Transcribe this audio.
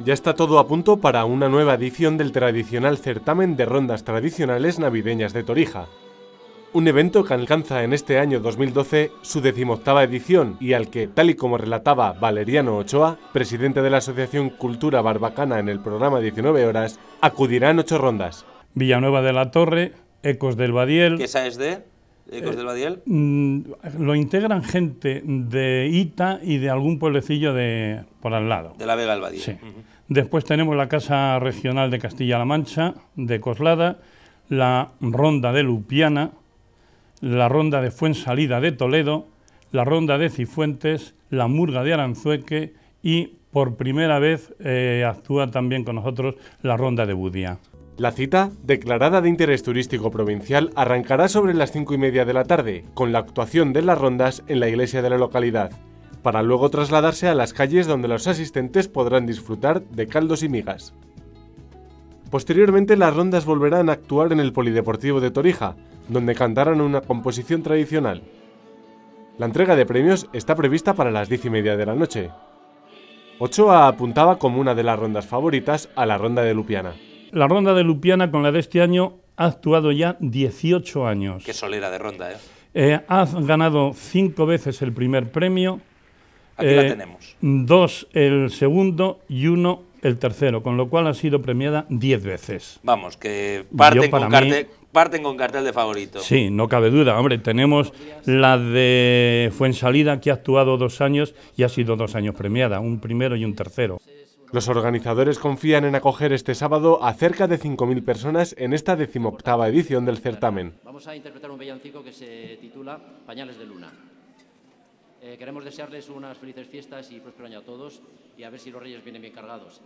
Ya está todo a punto para una nueva edición del tradicional certamen de rondas tradicionales navideñas de Torija. Un evento que alcanza en este año 2012 su decimoctava edición y al que, tal y como relataba Valeriano Ochoa, presidente de la Asociación Cultura Barbacana en el programa 19 Horas, acudirán ocho rondas. Villanueva de la Torre, Ecos del Badiel... ¿Esa es de? Ecos eh, eh, mm, Lo integran gente de Ita y de algún pueblecillo de por al lado. De la Vega del Badiel. Sí. Después tenemos la Casa Regional de Castilla-La Mancha, de Coslada, la Ronda de Lupiana, la Ronda de Fuensalida de Toledo, la Ronda de Cifuentes, la Murga de Aranzueque y por primera vez eh, actúa también con nosotros la Ronda de Budía. La cita, declarada de interés turístico provincial, arrancará sobre las 5 y media de la tarde, con la actuación de las rondas en la iglesia de la localidad, para luego trasladarse a las calles donde los asistentes podrán disfrutar de caldos y migas. Posteriormente, las rondas volverán a actuar en el Polideportivo de Torija, donde cantarán una composición tradicional. La entrega de premios está prevista para las 10 y media de la noche. Ochoa apuntaba como una de las rondas favoritas a la ronda de Lupiana. La ronda de Lupiana con la de este año ha actuado ya 18 años. Qué solera de ronda, ¿eh? eh has ganado cinco veces el primer premio. Aquí la eh, tenemos. Dos el segundo y uno el tercero, con lo cual ha sido premiada diez veces. Vamos, que parten, con, cartel, parten con cartel de favorito. Sí, no cabe duda. Hombre, tenemos la de Fuensalida, que ha actuado dos años y ha sido dos años premiada, un primero y un tercero. Los organizadores confían en acoger este sábado a cerca de 5.000 personas en esta decimoctava edición del certamen. Vamos a interpretar un bellancico que se titula Pañales de Luna. Eh, queremos desearles unas felices fiestas y próspero año a todos y a ver si los reyes vienen bien cargados.